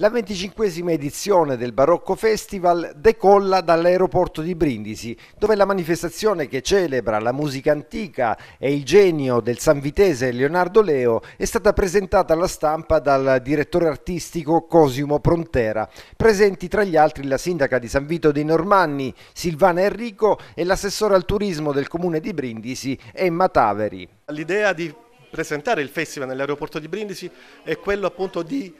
La venticinquesima edizione del Barocco Festival decolla dall'aeroporto di Brindisi, dove la manifestazione che celebra la musica antica e il genio del sanvitese Leonardo Leo è stata presentata alla stampa dal direttore artistico Cosimo Prontera, presenti tra gli altri la sindaca di San Vito dei Normanni Silvana Enrico e l'assessore al turismo del comune di Brindisi Emma Taveri. L'idea di presentare il festival nell'aeroporto di Brindisi è quello appunto di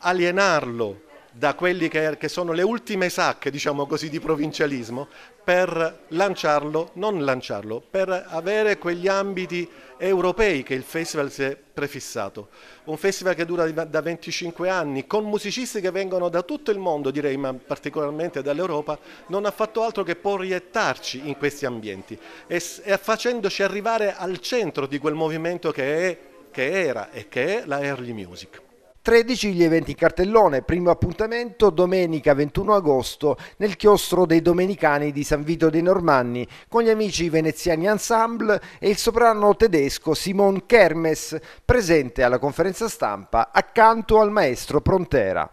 alienarlo da quelle che, che, sono le ultime sacche, diciamo così, di provincialismo, per lanciarlo, non lanciarlo, per avere quegli ambiti europei che il festival si è prefissato. Un festival che dura da 25 anni, con musicisti che vengono da tutto il mondo, direi, ma particolarmente dall'Europa, non ha fatto altro che proiettarci in questi ambienti e, e facendoci arrivare al centro di quel movimento che, è, che era e che è la early music. 13 gli eventi in cartellone, primo appuntamento domenica 21 agosto nel chiostro dei Domenicani di San Vito dei Normanni con gli amici veneziani Ensemble e il soprano tedesco Simon Kermes presente alla conferenza stampa accanto al maestro Prontera.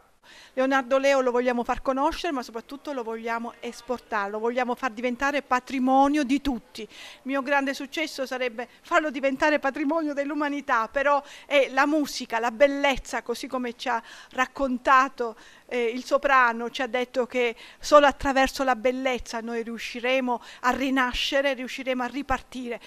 Leonardo Leo lo vogliamo far conoscere, ma soprattutto lo vogliamo esportare, lo vogliamo far diventare patrimonio di tutti. Il mio grande successo sarebbe farlo diventare patrimonio dell'umanità, però è la musica, la bellezza, così come ci ha raccontato eh, il soprano, ci ha detto che solo attraverso la bellezza noi riusciremo a rinascere, riusciremo a ripartire.